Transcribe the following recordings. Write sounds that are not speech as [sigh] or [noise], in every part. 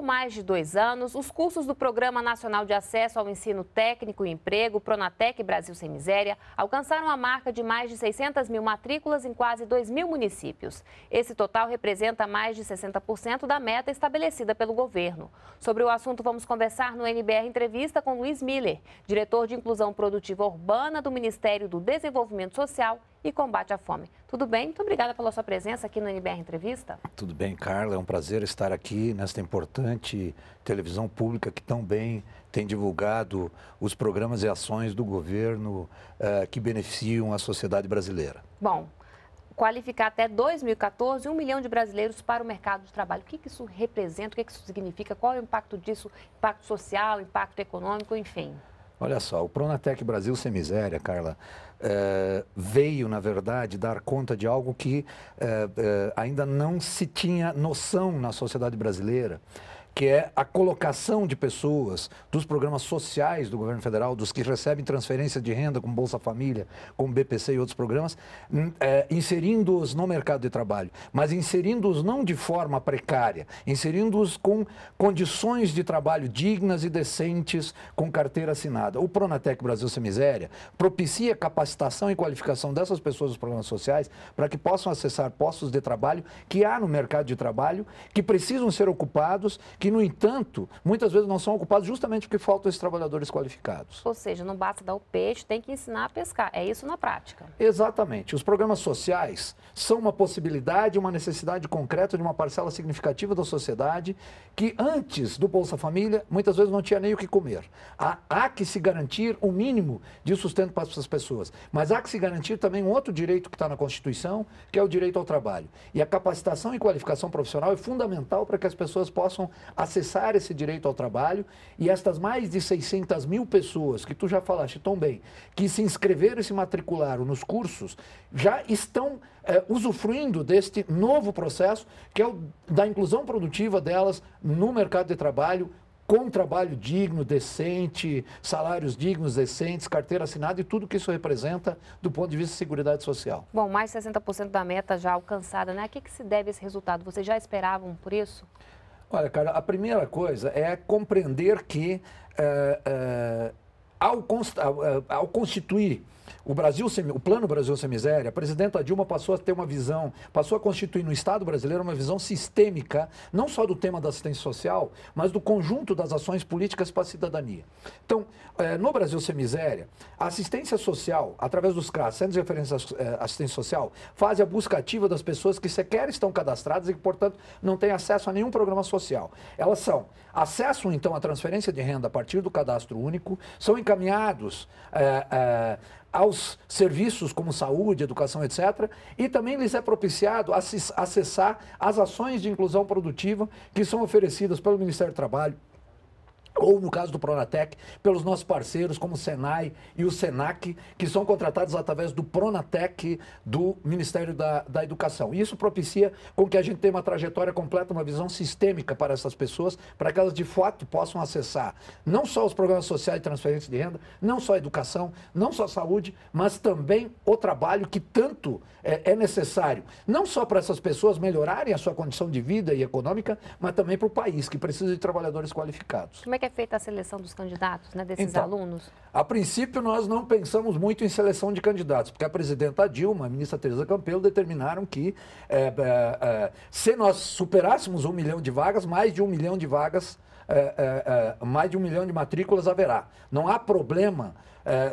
pouco mais de dois anos, os cursos do Programa Nacional de Acesso ao Ensino Técnico e Emprego, Pronatec Brasil Sem Miséria, alcançaram a marca de mais de 600 mil matrículas em quase 2 mil municípios. Esse total representa mais de 60% da meta estabelecida pelo governo. Sobre o assunto, vamos conversar no NBR Entrevista com Luiz Miller, diretor de Inclusão Produtiva Urbana do Ministério do Desenvolvimento Social e combate à fome. Tudo bem? Muito obrigada pela sua presença aqui no NBR Entrevista. Tudo bem, Carla. É um prazer estar aqui nesta importante televisão pública que tão bem tem divulgado os programas e ações do governo uh, que beneficiam a sociedade brasileira. Bom, qualificar até 2014 um milhão de brasileiros para o mercado de trabalho. O que, que isso representa? O que, que isso significa? Qual é o impacto disso? Impacto social, impacto econômico, enfim. Olha só, o Pronatec Brasil Sem Miséria, Carla, é, veio, na verdade, dar conta de algo que é, é, ainda não se tinha noção na sociedade brasileira que é a colocação de pessoas dos programas sociais do governo federal, dos que recebem transferência de renda com Bolsa Família, com BPC e outros programas, hum, é, inserindo-os no mercado de trabalho, mas inserindo-os não de forma precária, inserindo-os com condições de trabalho dignas e decentes, com carteira assinada. O Pronatec Brasil Sem Miséria propicia capacitação e qualificação dessas pessoas dos programas sociais para que possam acessar postos de trabalho que há no mercado de trabalho, que precisam ser ocupados, que, no entanto, muitas vezes não são ocupados justamente porque faltam esses trabalhadores qualificados. Ou seja, não basta dar o peixe, tem que ensinar a pescar. É isso na prática. Exatamente. Os programas sociais são uma possibilidade, uma necessidade concreta de uma parcela significativa da sociedade que, antes do Bolsa Família, muitas vezes não tinha nem o que comer. Há, há que se garantir o um mínimo de sustento para essas pessoas, mas há que se garantir também um outro direito que está na Constituição, que é o direito ao trabalho. E a capacitação e qualificação profissional é fundamental para que as pessoas possam acessar esse direito ao trabalho e estas mais de 600 mil pessoas que tu já falaste tão bem, que se inscreveram e se matricularam nos cursos, já estão é, usufruindo deste novo processo, que é o da inclusão produtiva delas no mercado de trabalho, com trabalho digno, decente, salários dignos, decentes, carteira assinada e tudo que isso representa do ponto de vista de segurança Social. Bom, mais 60% da meta já alcançada, né? A que, que se deve esse resultado? Vocês já esperavam por isso? Olha, cara, a primeira coisa é compreender que, eh, eh, ao, eh, ao, constituir o Brasil, o Plano Brasil Sem Miséria, a presidenta Dilma passou a ter uma visão, passou a constituir no Estado brasileiro uma visão sistêmica, não só do tema da assistência social, mas do conjunto das ações políticas para a cidadania. Então, eh, no Brasil Sem Miséria, a assistência social, através dos CRAS, Centros de Referência à eh, Assistência Social, faz a busca ativa das pessoas que sequer estão cadastradas e que, portanto, não têm acesso a nenhum programa social. Elas são, acessam então à transferência de renda a partir do cadastro único, são encaminhados. É, é, aos serviços como saúde, educação, etc. E também lhes é propiciado acessar as ações de inclusão produtiva que são oferecidas pelo Ministério do Trabalho, ou no caso do Pronatec, pelos nossos parceiros como o Senai e o Senac, que são contratados através do Pronatec do Ministério da, da Educação. E isso propicia com que a gente tenha uma trajetória completa, uma visão sistêmica para essas pessoas, para que elas de fato possam acessar não só os programas sociais de transferência de renda, não só a educação, não só a saúde, mas também o trabalho que tanto é, é necessário, não só para essas pessoas melhorarem a sua condição de vida e econômica, mas também para o país, que precisa de trabalhadores qualificados. Como é que é feita a seleção dos candidatos, né, desses então, alunos? A princípio, nós não pensamos muito em seleção de candidatos, porque a presidenta Dilma, a ministra Tereza Campelo, determinaram que é, é, é, se nós superássemos um milhão de vagas, mais de um milhão de vagas, é, é, é, mais de um milhão de matrículas haverá. Não há problema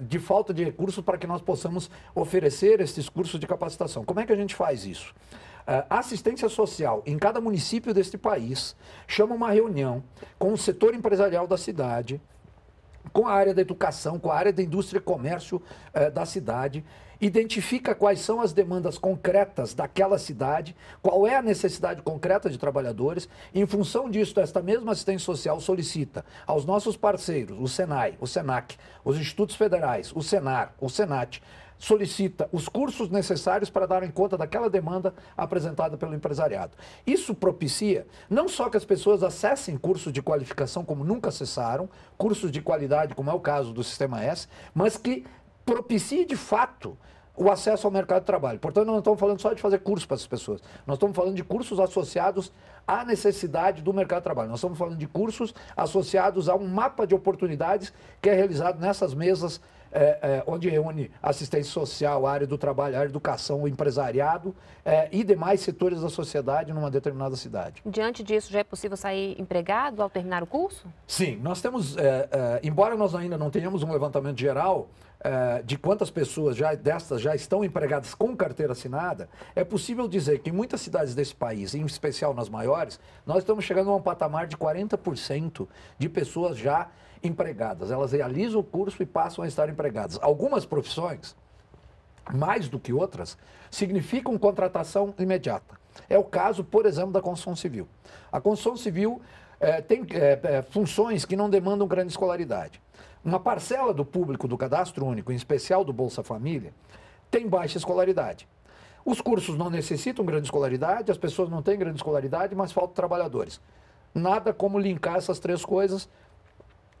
de falta de recursos para que nós possamos oferecer esses cursos de capacitação. Como é que a gente faz isso? Ah, a assistência social em cada município deste país chama uma reunião com o setor empresarial da cidade, com a área da educação, com a área da indústria e comércio eh, da cidade, identifica quais são as demandas concretas daquela cidade, qual é a necessidade concreta de trabalhadores. Em função disso, esta mesma assistência social solicita aos nossos parceiros, o SENAI, o SENAC, os institutos federais, o SENAR, o SENAT, solicita os cursos necessários para em conta daquela demanda apresentada pelo empresariado. Isso propicia não só que as pessoas acessem cursos de qualificação como nunca acessaram, cursos de qualidade, como é o caso do Sistema S, mas que propicie de fato o acesso ao mercado de trabalho. Portanto, não estamos falando só de fazer curso para as pessoas. Nós estamos falando de cursos associados à necessidade do mercado de trabalho. Nós estamos falando de cursos associados a um mapa de oportunidades que é realizado nessas mesas é, é, onde reúne assistência social, área do trabalho, área educação, empresariado é, e demais setores da sociedade numa determinada cidade. Diante disso, já é possível sair empregado ao terminar o curso? Sim, nós temos, é, embora nós ainda não tenhamos um levantamento geral, de quantas pessoas já, destas já estão empregadas com carteira assinada, é possível dizer que em muitas cidades desse país, em especial nas maiores, nós estamos chegando a um patamar de 40% de pessoas já empregadas. Elas realizam o curso e passam a estar empregadas. Algumas profissões, mais do que outras, significam contratação imediata. É o caso, por exemplo, da construção civil. A construção civil é, tem é, funções que não demandam grande escolaridade. Uma parcela do público do cadastro único, em especial do Bolsa Família, tem baixa escolaridade. Os cursos não necessitam grande escolaridade, as pessoas não têm grande escolaridade, mas faltam trabalhadores. Nada como linkar essas três coisas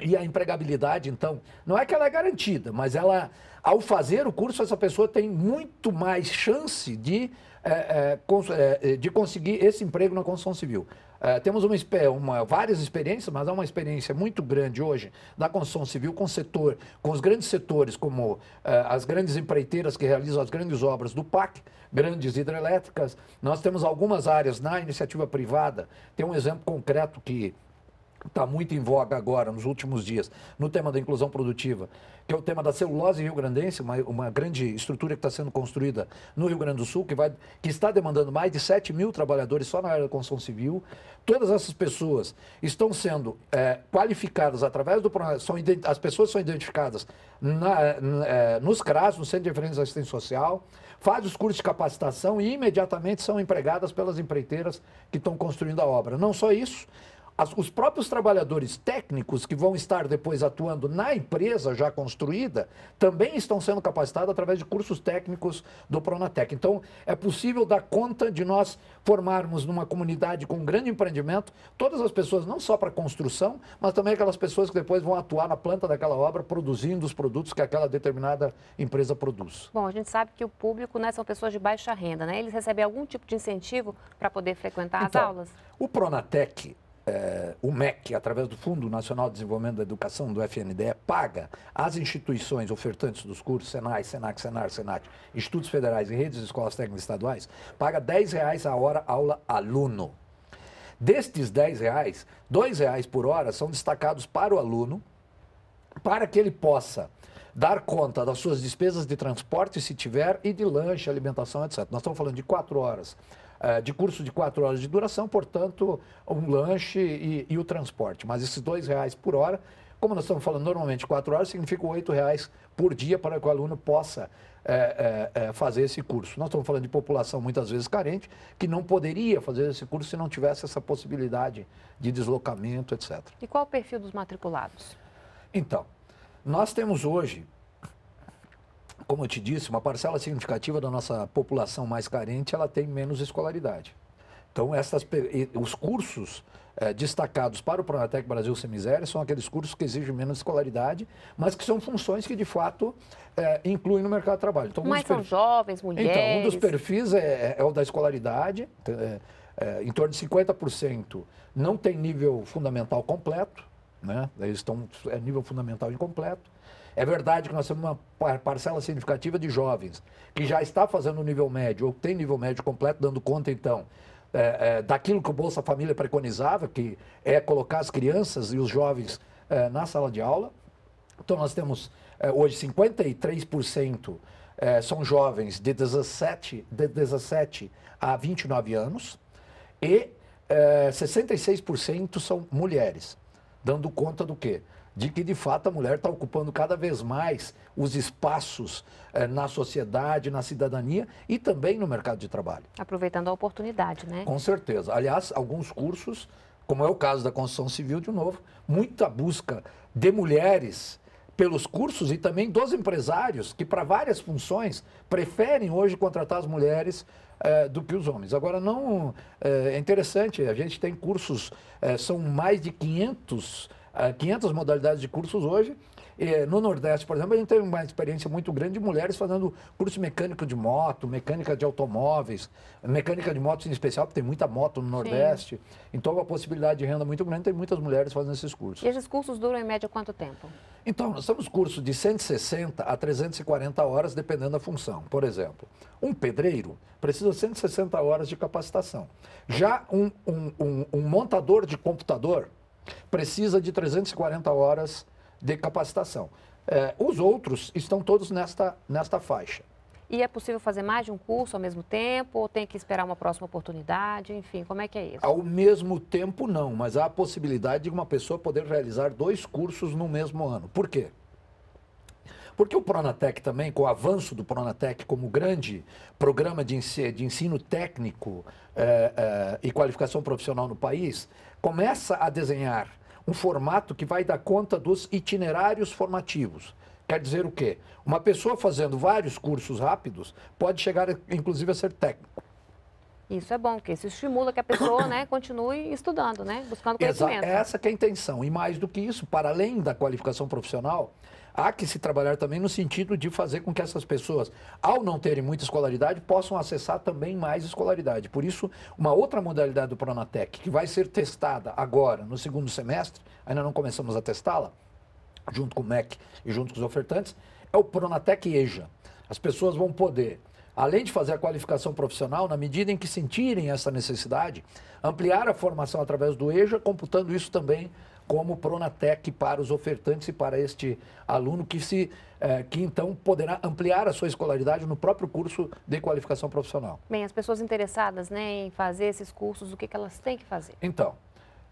e a empregabilidade, então, não é que ela é garantida, mas ela, ao fazer o curso, essa pessoa tem muito mais chance de, é, é, de conseguir esse emprego na construção civil. É, temos uma, uma, várias experiências, mas há uma experiência muito grande hoje da construção civil com setor, com os grandes setores, como as grandes empreiteiras que realizam as grandes obras do PAC, grandes hidrelétricas. Nós temos algumas áreas na iniciativa privada. Tem um exemplo concreto que está muito em voga agora, nos últimos dias, no tema da inclusão produtiva, que é o tema da celulose rio-grandense, uma, uma grande estrutura que está sendo construída no Rio Grande do Sul, que, vai, que está demandando mais de 7 mil trabalhadores só na área da construção civil. Todas essas pessoas estão sendo é, qualificadas através do são as pessoas são identificadas na, na, é, nos CRAS, no Centro de Referência de Assistência Social, fazem os cursos de capacitação e imediatamente são empregadas pelas empreiteiras que estão construindo a obra. Não só isso, as, os próprios trabalhadores técnicos que vão estar depois atuando na empresa já construída também estão sendo capacitados através de cursos técnicos do Pronatec. Então, é possível dar conta de nós formarmos numa comunidade com um grande empreendimento todas as pessoas, não só para construção, mas também aquelas pessoas que depois vão atuar na planta daquela obra produzindo os produtos que aquela determinada empresa produz. Bom, a gente sabe que o público né, são pessoas de baixa renda, né? Eles recebem algum tipo de incentivo para poder frequentar então, as aulas? O Pronatec é, o MEC, através do Fundo Nacional de Desenvolvimento da Educação, do FNDE, paga às instituições ofertantes dos cursos, Senai, Senac, Senar, Senat, Institutos Federais e Redes de Escolas Técnicas Estaduais, paga R$ reais a hora aula aluno. Destes R$ reais, R$ reais por hora são destacados para o aluno, para que ele possa dar conta das suas despesas de transporte, se tiver, e de lanche, alimentação, etc. Nós estamos falando de quatro horas eh, de curso de quatro horas de duração, portanto, um lanche e, e o transporte. Mas esses dois reais por hora, como nós estamos falando normalmente quatro horas, significa oito reais por dia para que o aluno possa é, é, fazer esse curso. Nós estamos falando de população muitas vezes carente, que não poderia fazer esse curso se não tivesse essa possibilidade de deslocamento, etc. E qual o perfil dos matriculados? Então, nós temos hoje, como eu te disse, uma parcela significativa da nossa população mais carente, ela tem menos escolaridade. Então, essas, os cursos é, destacados para o Pronatec Brasil Sem Miséria são aqueles cursos que exigem menos escolaridade, mas que são funções que, de fato, é, incluem no mercado de trabalho. Então, um mas são perfis... jovens, mulheres... Então, um dos perfis é, é, é o da escolaridade, eh, em torno de 50% não tem nível fundamental completo, né? Eles estão é nível fundamental incompleto. É verdade que nós temos uma parcela significativa de jovens que já está fazendo o nível médio ou tem nível médio completo, dando conta, então, é, é, daquilo que o Bolsa Família preconizava, que é colocar as crianças e os jovens é, na sala de aula. Então, nós temos é, hoje 53% é, são jovens de 17, de 17 a 29 anos e 66% é, são mulheres dando conta do quê? De que, de fato, a mulher está ocupando cada vez mais os espaços eh, na sociedade, na cidadania e também no mercado de trabalho. Aproveitando a oportunidade, né? Com certeza. Aliás, alguns cursos, como é o caso da construção civil, de novo, muita busca de mulheres pelos cursos e também dos empresários, que para várias funções preferem hoje contratar as mulheres é, do que os homens. Agora, não eh, é, interessante, a gente tem cursos, é, são mais de 500, 500 modalidades de cursos hoje, é, no Nordeste, por exemplo, a gente tem uma experiência muito grande de mulheres fazendo curso mecânico de moto, mecânica de automóveis, mecânica de motos em especial, porque tem muita moto no Nordeste. Sim. Então, a possibilidade de renda muito grande, tem muitas mulheres fazendo esses cursos. E esses cursos duram, em média, quanto tempo? Então, nós temos cursos de 160 a 340 horas, dependendo da função. Por exemplo, um pedreiro precisa de 160 horas de capacitação. Já um, um, um, um montador de computador precisa de 340 horas de capacitação. É, os outros estão todos nesta, nesta faixa. E é possível fazer mais de um curso ao mesmo tempo ou tem que esperar uma próxima oportunidade? Enfim, como é que é isso? Ao mesmo tempo, não, mas há a possibilidade de uma pessoa poder realizar dois cursos no mesmo ano. Por quê? Porque o Pronatec também, com o avanço do Pronatec como grande programa de ensino, de ensino técnico é, é, e qualificação profissional no país, começa a desenhar um formato que vai dar conta dos itinerários formativos. Quer dizer o quê? Uma pessoa fazendo vários cursos rápidos pode chegar, inclusive, a ser técnico. Isso é bom, porque isso estimula que a pessoa né, [coughs] continue estudando, né, buscando conhecimento. Exa essa é a intenção. E mais do que isso, para além da qualificação profissional, há que se trabalhar também no sentido de fazer com que essas pessoas, ao não terem muita escolaridade, possam acessar também mais escolaridade. Por isso, uma outra modalidade do Pronatec, que vai ser testada agora, no segundo semestre, ainda não começamos a testá-la, junto com o MEC e junto com os ofertantes, é o Pronatec EJA. As pessoas vão poder além de fazer a qualificação profissional, na medida em que sentirem essa necessidade, ampliar a formação através do EJA, computando isso também como Pronatec para os ofertantes e para este aluno que se é, que então poderá ampliar a sua escolaridade no próprio curso de qualificação profissional. Bem, as pessoas interessadas né, em fazer esses cursos, o que, que elas têm que fazer? Então,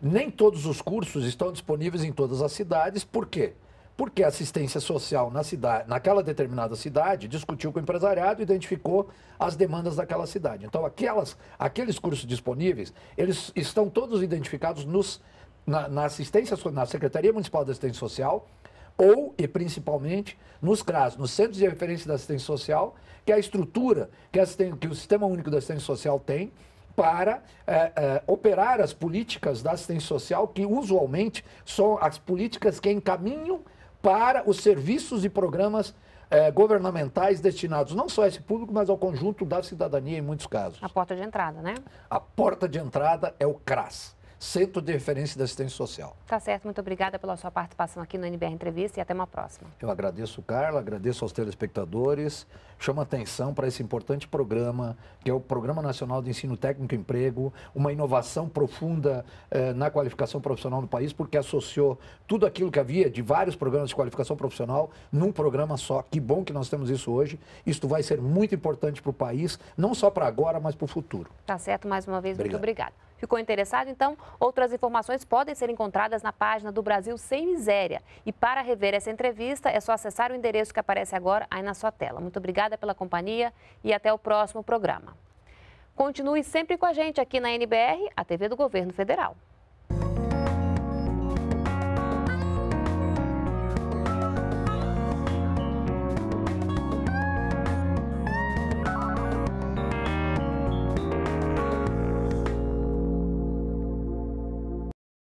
nem todos os cursos estão disponíveis em todas as cidades, por quê? Porque a assistência social na cidade, naquela determinada cidade discutiu com o empresariado e identificou as demandas daquela cidade. Então, aquelas, aqueles cursos disponíveis, eles estão todos identificados nos na, na assistência, na Secretaria Municipal da Assistência Social, ou e principalmente nos CRAS, nos Centros de Referência da Assistência Social, que é a estrutura que, que o Sistema Único da Assistência Social tem para é, é, operar as políticas da assistência social, que usualmente são as políticas que encaminham para os serviços e programas é, governamentais destinados não só a esse público, mas ao conjunto da cidadania em muitos casos. A porta de entrada, né? A porta de entrada é o CRAS. Centro de Referência da Assistência Social. Tá certo, muito obrigada pela sua participação aqui no NBR Entrevista e até uma próxima. Eu agradeço, Carla, agradeço aos telespectadores, chamo atenção para esse importante programa, que é o Programa Nacional de Ensino Técnico e Emprego, uma inovação profunda eh, na qualificação profissional no país, porque associou tudo aquilo que havia de vários programas de qualificação profissional num programa só. Que bom que nós temos isso hoje. Isto vai ser muito importante para o país, não só para agora, mas para o futuro. Tá certo, mais uma vez, obrigado. muito obrigada. Ficou interessado? Então, outras informações podem ser encontradas na página do Brasil Sem Miséria. E para rever essa entrevista, é só acessar o endereço que aparece agora aí na sua tela. Muito obrigada pela companhia e até o próximo programa. Continue sempre com a gente aqui na NBR, a TV do Governo Federal.